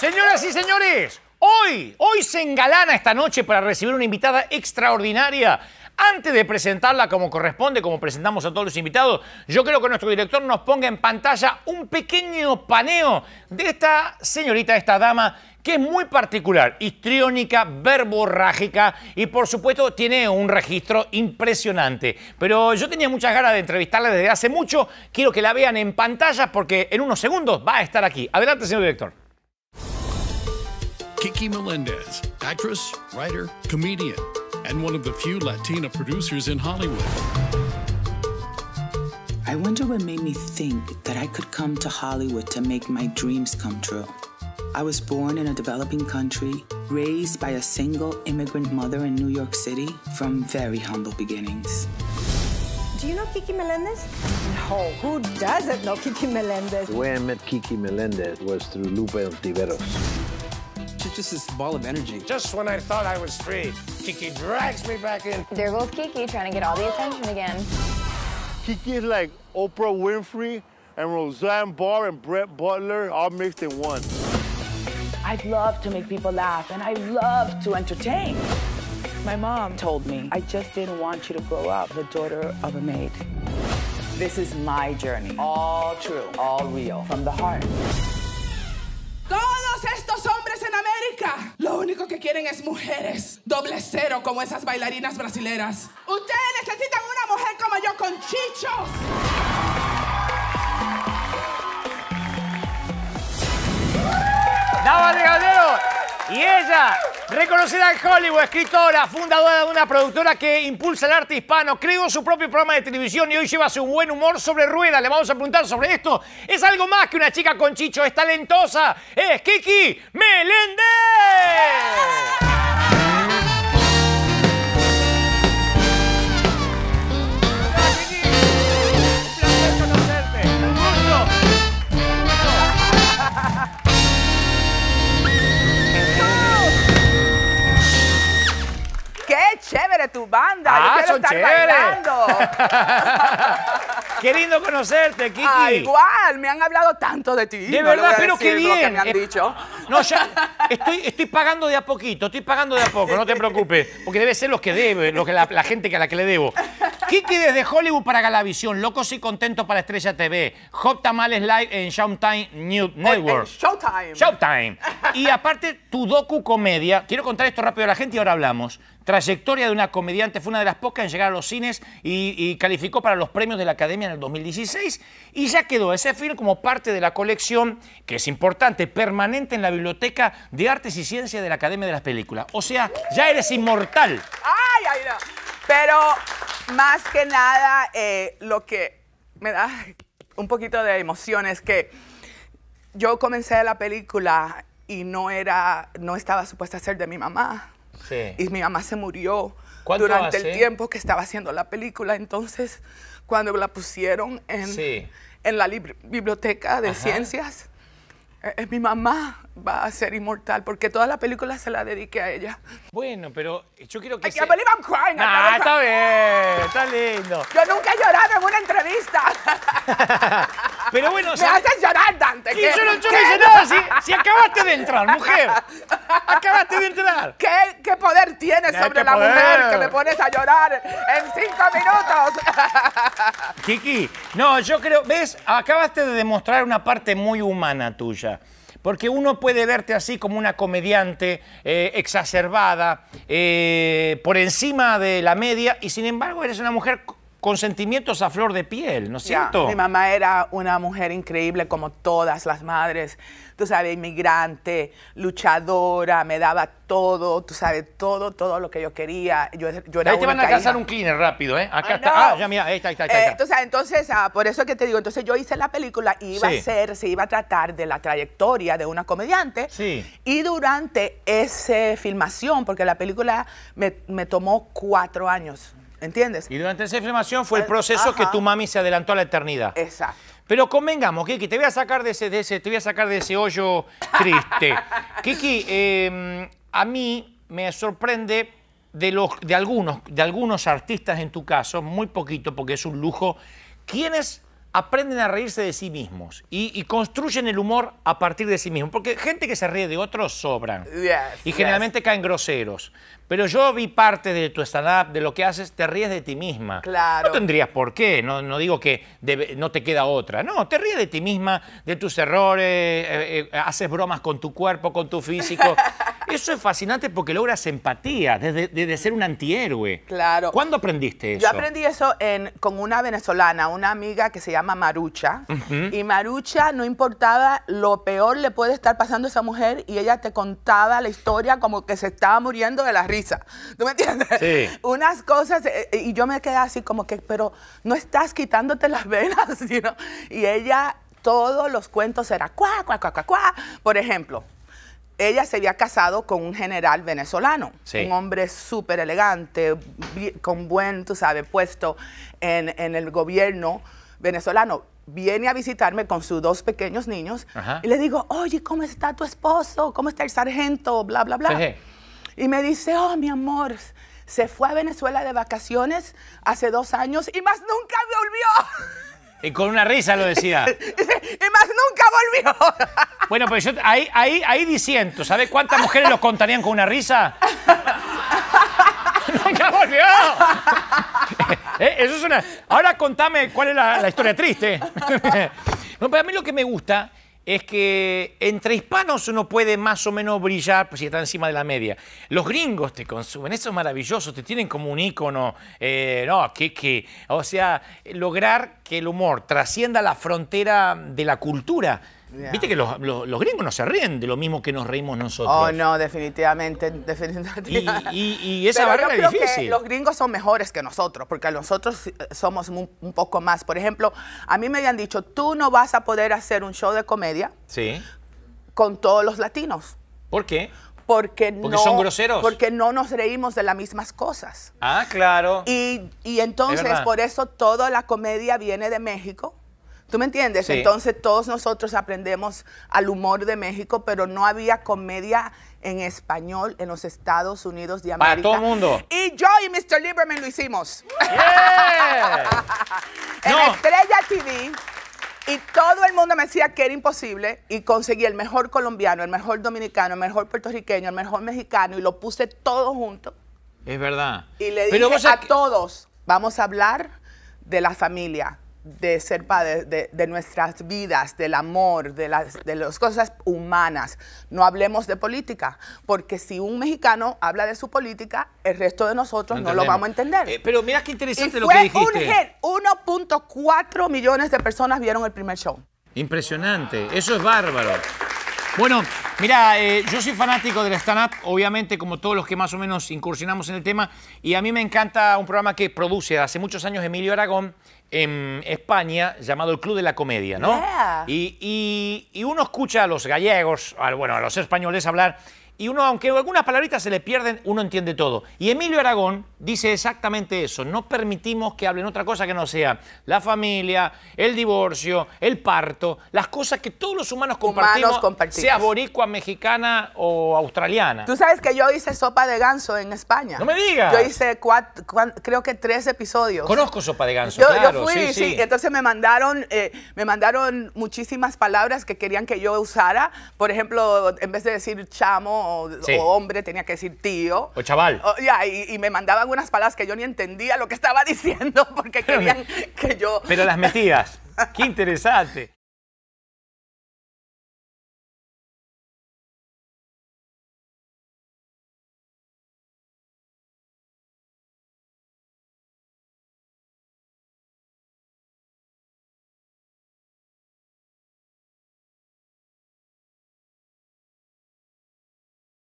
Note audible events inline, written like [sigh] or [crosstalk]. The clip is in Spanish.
Señoras y señores, hoy, hoy se engalana esta noche para recibir una invitada extraordinaria. Antes de presentarla como corresponde, como presentamos a todos los invitados, yo creo que nuestro director nos ponga en pantalla un pequeño paneo de esta señorita, esta dama, que es muy particular, histriónica, verborrágica y por supuesto tiene un registro impresionante. Pero yo tenía muchas ganas de entrevistarla desde hace mucho, quiero que la vean en pantalla porque en unos segundos va a estar aquí. Adelante, señor director. Kiki Melendez, actress, writer, comedian, and one of the few Latina producers in Hollywood. I wonder what made me think that I could come to Hollywood to make my dreams come true. I was born in a developing country, raised by a single immigrant mother in New York City from very humble beginnings. Do you know Kiki Melendez? No, who doesn't know Kiki Melendez? The way I met Kiki Melendez was through Lupe Ontiveros. She's just this ball of energy. Just when I thought I was free, Kiki drags me back in. There goes Kiki trying to get all the attention again. Kiki is like Oprah Winfrey and Roseanne Barr and Brett Butler all mixed in one. I love to make people laugh and I love to entertain. My mom told me, I just didn't want you to grow up the daughter of a maid. This is my journey. All true, all real, from the heart. Lo único que quieren es mujeres. Doble cero como esas bailarinas brasileras. Ustedes necesitan una mujer como yo con chichos. Y ella, reconocida en Hollywood, escritora, fundadora de una productora que impulsa el arte hispano, creó su propio programa de televisión y hoy lleva su buen humor sobre ruedas. Le vamos a preguntar sobre esto. Es algo más que una chica con chicho, es talentosa. Es Kiki Meléndez. qué chévere tu banda. Ah, son chéveres. [laughs] qué lindo conocerte, Kiki. Ah, igual, me han hablado tanto de ti. De verdad, pero qué eh, No, ya estoy, pagando de a poquito, estoy pagando de a poco, no te preocupes. Porque debe ser los que debe, que la, gente a la que le debo. Kiki desde Hollywood para Galavisión, Locos y Contentos para Estrella TV, Hot Tamales Live en Showtime New Network. Showtime. Showtime. [laughs] Y aparte, tu docu comedia, quiero contar esto rápido a la gente y ahora hablamos. Trayectoria de una comediante, fue una de las pocas en llegar a los cines y, calificó para los premios de la Academia en el 2016 y ya quedó ese film como parte de la colección, que es importante, permanente en la Biblioteca de Artes y Ciencias de la Academia de las Películas. O sea, ya eres inmortal. ¡Ay, ay, no! Pero más que nada eh, lo que me da un poquito de emoción es que yo comencé la película y no era, no estaba supuesta a ser de mi mamá. Sí. Y mi mamá se murió durante el tiempo que estaba haciendo la película. Entonces, cuando la pusieron en, en la biblioteca de ciencias, eh, eh, mi mamá va a ser inmortal porque toda la película se la dedique a ella. Bueno, pero eh, yo quiero que. I believe I'm crying. Ah, está bien, está lindo. Yo nunca he llorado en una entrevista. [laughs] Pero bueno... Me haces llorar, Dante. Yo no, nada. Si, si, acabaste de entrar, mujer. Acabaste de entrar. ¿Qué, poder tienes sobre la mujer que me pones a llorar en cinco minutos? [laughs] Kiki, no, yo creo... ¿Ves? Acabaste de demostrar una parte muy humana tuya porque uno puede verte así como una comediante eh, exacerbada, eh, por encima de la media, y sin embargo eres una mujer con sentimientos a flor de piel, ¿no es cierto? Mi mamá era una mujer increíble como todas las madres, tú sabes, inmigrante, luchadora, me daba todo, tú sabes, todo, todo lo que yo quería. ahí te van a alcanzar un cleaner rápido, ¿eh? Acá está. Ah, ya mira, ahí está, ahí está. Eh, entonces, ah, por eso que te digo, entonces yo hice la película y iba a ser, se iba a tratar de la trayectoria de una comediante. Sí. Y durante esa filmación, porque la película me, me tomó cuatro años ¿Entiendes? Y durante esa inflamación fue el ah, proceso que tu mami se adelantó a la eternidad. Exacto. Pero convengamos, Kiki, te voy a sacar de ese, de te voy a sacar de ese hoyo triste. [laughs] Kiki, em, a mí me sorprende de, los, de, algunos, de algunos artistas en tu caso, muy poquito porque es un lujo, quienes aprenden a reírse de sí mismos y, construyen el humor a partir de sí mismos. Porque gente que se ríe de otros sobran. y generalmente caen groseros. Pero yo vi parte de tu stand-up, de lo que haces, te ríes de ti misma. Claro. No tendrías por qué, no, no digo que no te queda otra. No, te ríes de ti misma, de tus errores, eh, eh, haces bromas con tu cuerpo, con tu físico. [laughs] Eso es fascinante porque logras empatía, desde, ser un antihéroe. Claro. ¿Cuándo aprendiste eso? Yo aprendí eso con una venezolana, una amiga que se llama Marucha. Y Marucha, no importaba lo peor le puede estar pasando a esa mujer y ella te contaba la historia como que se estaba muriendo de la risa. ¿Tú me entiendes? Sí. Unas cosas, eh, eh, y yo me quedé así como que, pero no estás quitándote las venas, [laughs] sino Y ella, todos los cuentos era cuá, cuá, cuá, cuá, cuá. Por ejemplo, ella se había casado con un general venezolano, un hombre súper elegante, con buen, tú sabes, puesto en, el gobierno venezolano. Viene a visitarme con sus dos pequeños niños y le digo, oye, ¿cómo está tu esposo? ¿Cómo está el sargento? Bla, bla, bla. Y me dice, oh, mi amor, se fue a Venezuela de vacaciones hace dos años y más nunca me volvió. [laughs] Y con una risa lo decía. [laughs] y más nunca volvió. [laughs] bueno, pues yo ahí, ahí, ahí ¿Sabes cuántas mujeres lo contarían con una risa? [laughs] ¡Nunca volvió! Eh, eso es una... Ahora contame cuál es la, historia triste. Bueno, pero a mí lo que me gusta es que entre hispanos uno puede más o menos brillar pues, si está encima de la media. Los gringos te consumen, eso es maravilloso, te tienen como un ícono. Eh, no, que, o sea, lograr que el humor trascienda la frontera de la cultura Viste que los, gringos no se ríen de lo mismo que nos reímos nosotros. Oh, no, definitivamente. definitivamente. Y, y, y esa es difícil. Que los gringos son mejores que nosotros, porque nosotros eh, somos un, poco más. Por ejemplo, a mí me habían dicho, tú no vas a poder hacer un show de comedia sí. con todos los latinos. ¿Por qué? Porque, porque, no, son groseros. Porque no nos reímos de las mismas cosas. Ah, claro. Y, y entonces, por eso toda la comedia viene de México ¿Tú me entiendes? Entonces todos nosotros aprendemos al humor de México, pero no había comedia en español en los Estados Unidos de América. Para todo el mundo. Y yo y Mr. Lieberman lo hicimos. [laughs] en Estrella TV. Y todo el mundo me decía que era imposible y conseguí el mejor colombiano, el mejor dominicano, el mejor puertorriqueño, el mejor mexicano y lo puse todo junto. Es verdad. Y le dije a todos, vamos a hablar de la familia, de ser padre, de, nuestras vidas, del amor, de las, de las cosas humanas. No hablemos de política, porque si un mexicano habla de su política, el resto de nosotros no lo vamos a entender. Eh, pero mira qué interesante lo que dijiste. 1.4 millones de personas vieron el primer show. Impresionante, eso es bárbaro. Bueno, Mira, eh, yo soy fanático del stand-up, obviamente, como todos los que más o menos incursionamos en el tema, y a mí me encanta un programa que produce hace muchos años Emilio Aragón en España, llamado El Club de la Comedia, ¿no? Y, uno escucha a los gallegos, bueno, a los españoles hablar y uno, aunque algunas palabritas se le pierden, uno entiende todo. Y Emilio Aragón dice exactamente eso, no permitimos que hablen otra cosa que no sea la familia, el divorcio, el parto, las cosas que todos los humanos compartimos, sea boricua, mexicana o australiana. Tú sabes que yo hice sopa de ganso en España. No me digas. Yo hice creo que tres episodios. Conozco sopa de ganso. claro, fui, sí, sí. Entonces me mandaron, eh, me mandaron muchísimas palabras que querían que yo usara. Por ejemplo, en vez de decir chamo o, hombre, tenía que decir tío. O chaval. y, y, me mandaban unas palabras que yo ni entendía lo que estaba [laughs] diciendo porque querían que yo... Pero las metías. [laughs] Qué interesante.